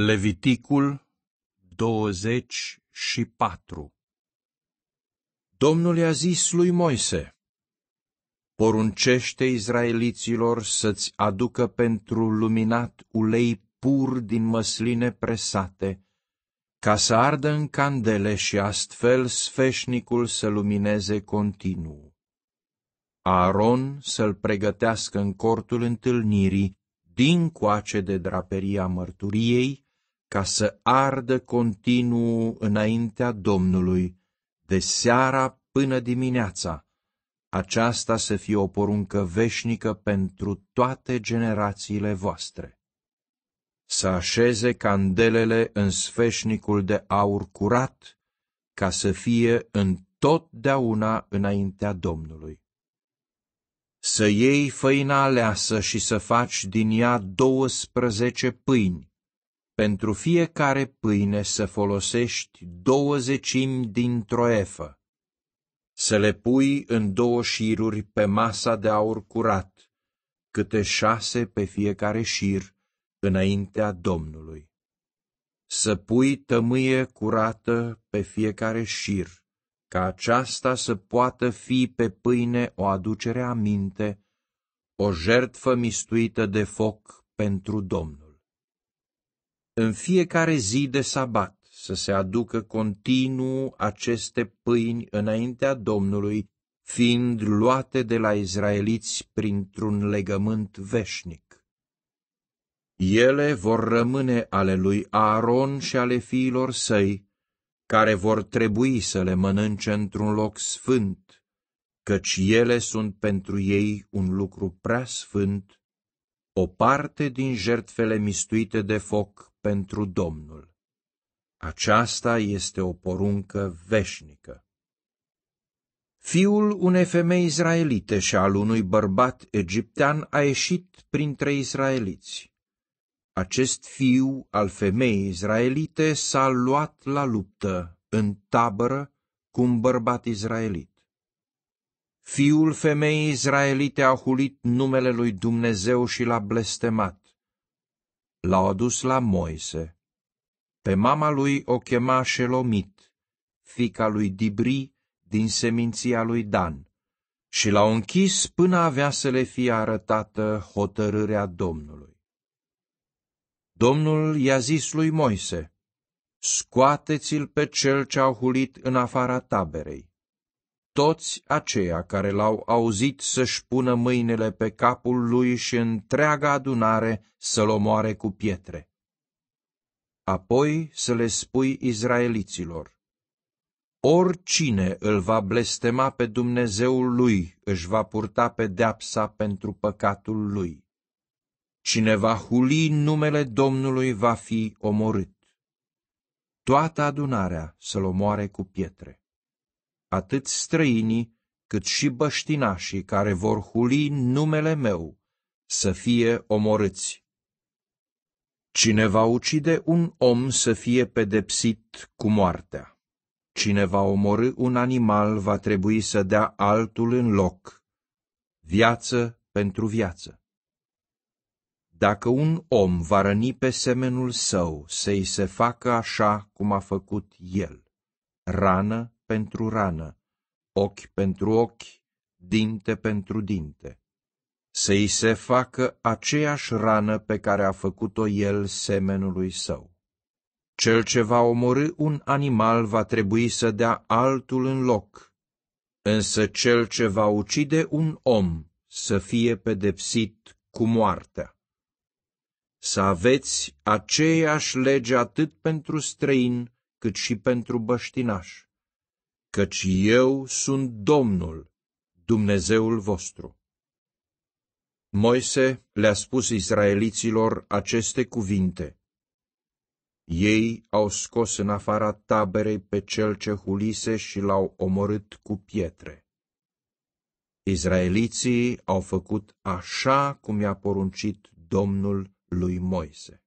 Leviticul 24 Domnul i-a zis lui Moise, Poruncește izraeliților să-ți aducă pentru luminat ulei pur din măsline presate, ca să ardă în candele și astfel sfeșnicul să lumineze continuu. Aaron să-l pregătească în cortul întâlnirii, din coace de draperia mărturiei, ca să ardă continuu înaintea Domnului, de seara până dimineața. Aceasta să fie o poruncă veșnică pentru toate generațiile voastre. Să așeze candelele în sfeșnicul de aur curat, ca să fie întotdeauna înaintea Domnului. Să iei făina aleasă și să faci din ea douăsprezece pâini, pentru fiecare pâine să folosești douăzecimi din troefă. Să le pui în două șiruri pe masa de aur curat, câte șase pe fiecare șir, înaintea Domnului. Să pui tămâie curată pe fiecare șir, ca aceasta să poată fi pe pâine o aducere a minte, o jertfă mistuită de foc pentru Domnul. În fiecare zi de sabat să se aducă continuu aceste pâini înaintea Domnului, fiind luate de la izraeliți printr-un legământ veșnic. Ele vor rămâne ale lui Aaron și ale fiilor săi, care vor trebui să le mănânce într-un loc sfânt, căci ele sunt pentru ei un lucru prea sfânt o parte din jertfele mistuite de foc pentru Domnul. Aceasta este o poruncă veșnică. Fiul unei femei izraelite și al unui bărbat egiptean a ieșit printre israeliți. Acest fiu al femeii izraelite s-a luat la luptă în tabără cu un bărbat izraelit. Fiul femeii izraelite a hulit numele lui Dumnezeu și l-a blestemat. l a adus la Moise. Pe mama lui o chema Shelomit, fica lui Dibri din seminția lui Dan, și l-au închis până avea să le fie arătată hotărârea Domnului. Domnul i-a zis lui Moise, scoateți-l pe cel ce a hulit în afara taberei toți aceia care l-au auzit să-și pună mâinile pe capul lui și întreaga adunare să-l omoare cu pietre. Apoi să le spui izraeliților, Oricine îl va blestema pe Dumnezeul lui își va purta pedeapsa pentru păcatul lui. Cine va huli numele Domnului va fi omorât. Toată adunarea să-l omoare cu pietre atât străinii cât și băștinașii care vor huli numele meu să fie omorâți. Cine va ucide un om să fie pedepsit cu moartea. Cine va omorâ un animal va trebui să dea altul în loc. Viață pentru viață. Dacă un om va răni pe semenul său, să-i se facă așa cum a făcut el, rană pentru rană, ochi pentru ochi, dinte pentru dinte. Să-i se facă aceeași rană pe care a făcut-o el semenului său. Cel ce va omorâ un animal va trebui să dea altul în loc, însă cel ce va ucide un om să fie pedepsit cu moartea. Să aveți aceeași lege atât pentru străin cât și pentru băștinași căci eu sunt Domnul, Dumnezeul vostru. Moise le-a spus israeliților aceste cuvinte. Ei au scos în afara taberei pe cel ce hulise și l-au omorât cu pietre. Israeliții au făcut așa cum i-a poruncit Domnul lui Moise.